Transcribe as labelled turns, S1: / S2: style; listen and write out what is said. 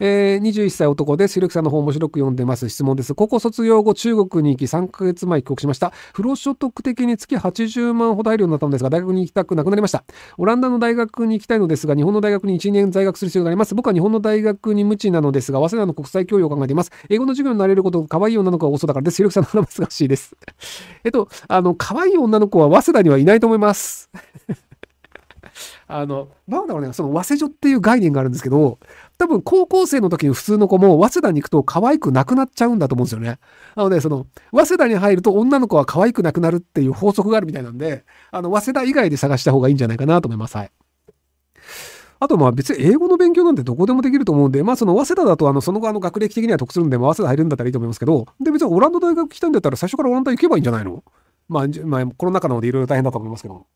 S1: えー、21歳男です。ひろきさんの方面白く読んでます。質問です。高校卒業後、中国に行き3ヶ月前帰国しました。不労所得的に月80万ほど入るようになったのですが、大学に行きたくなくなりました。オランダの大学に行きたいのですが、日本の大学に1年在学する必要があります。僕は日本の大学に無知なのですが、早稲田の国際教養を考えています。英語の授業になれること、可愛い女の子が多そうだからです。ひろきさんの話難しいです。えっと、あの、可愛い女の子は早稲田にはいないと思います。あの、なんだろうね、その早稲女っていう概念があるんですけど、多分高校生の時に普通の子も早稲田に行くと可愛くなくなっちゃうんだと思うんですよね。なので、その、早稲田に入ると女の子は可愛くなくなるっていう法則があるみたいなんで、あの、早稲田以外で探した方がいいんじゃないかなと思います。はい。あとまあ別に英語の勉強なんてどこでもできると思うんで、まあその早稲田だとあのその後あの学歴的には得するんで、まあ早稲田入るんだったらいいと思いますけど、で別にオランダ大学来たんだったら最初からオランダ行けばいいんじゃないのまあ、まあ、コロナ禍なのでいろいろ大変だと思いますけど。